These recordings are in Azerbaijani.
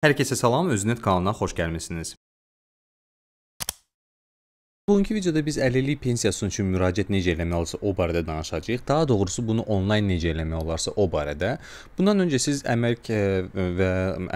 Hər kəsə salam, Öznet kanalına xoş gəlmisiniz. Bugünkü videoda biz əlillik pensiyası üçün müraciət necə eləməlisə o barədə danışacağıq. Daha doğrusu bunu onlayn necə eləmək olarsa o barədə. Bundan öncə siz Əmək e, və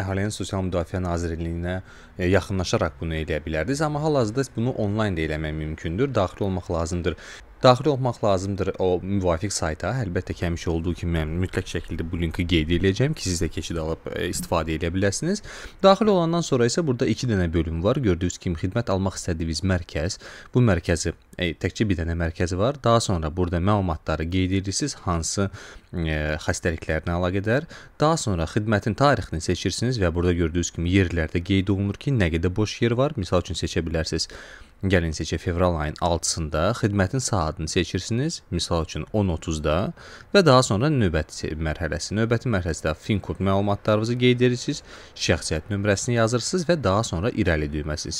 Əhalinin Sosial Müdafiə Nazirliyinə e, yaxınlaşaraq bunu eləyə bilərdiniz, amma hal-hazırda bunu onlayn da eləmək mümkündür. Daxil olmaq lazımdır Daxil olmaq lazımdır o müvafiq sayta. Əlbəttə ki, həmişə olduğu kimi mən mütləq şəkildə bu linkə qeyd edəcəm ki, siz də keçid alıb e, istifadə edə biləsiniz. Daxil olandan sonra isə burada 2 dənə bölüm var. Gördüyünüz kimi xidmət almaq istədiyiniz mərkəz. Bu mərkəzi e, təkcə bir dənə mərkəzi var. Daha sonra burada məlumatları qeyd edirsiniz, hansı e, xəstəliklərinə əlaqədar. Daha sonra xidmətin tarixini seçirsiniz və burada gördüyünüz kimi yerlərdə qeyd olunur ki, nə qədər boş yer var. Məsəl üçün seçə bilərsiniz. Gəlin seçək fevral ayının 6-sında xidmətin saatını seçirsiniz, misal üçün 10:30-da və daha sonra növbəti mərhələsi. Növbəti mərhələsində fin kod məlumatlarınızı qeyd edirsiniz, şəxsiyyət nömrəsini yazırsınız və daha sonra irəli düyməsini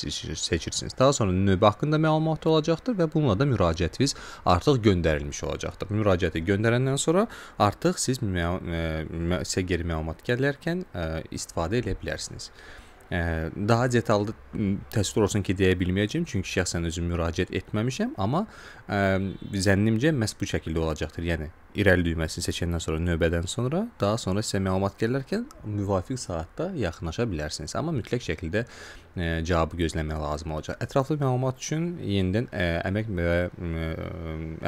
seçirsiniz. Daha sonra növbə haqqında məlumat olacaqdır və və bununla da müraciətiniz artıq göndərilmiş olacaqdır. Müraciəti göndərəndən sonra artıq siz müəssisə e, geri məlumat gələrkən e, istifadə edə bilərsiniz. E, daha detallı təəssüf olsun ki, deyə bilməyəcəm, çünki şəxsən özüm müraciət etməmişəm, amma zənnimcə məhz bu şəkildə olacaqdır. Yəni irəli düyməsini seçəndən sonra növbədən sonra, daha sonra sizə məlumat gələrkən müvafiq saatda yaxınlaşa bilərsiniz. Amma mütləq şəkildə ə, e, cavabı gözləmək lazım olacaq. Ətraflı məlumat üçün yenidən ə, e, Əmək və ə, e,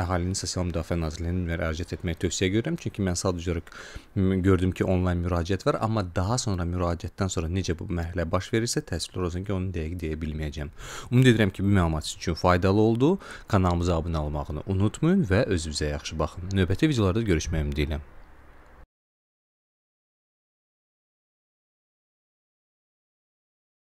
Əhalinin Sosial Müdafiə Nazirliyinə müraciət etmək tövsiyə görürəm, çünki mən sadəcə olaraq gördüm ki, onlayn müraciət var, amma daha sonra müraciətdən sonra necə bu mərhələ baş verirsə, təəssüflər olsun ki, onu dəqiq deyə bilməyəcəm. Ümid edirəm ki, bu məlumat sizin üçün faydalı oldu. Kanalımıza abunə olmağını unutmayın və özünüzə yaxşı baxın. Növbəti videolarda görüşmeye ümidiyle.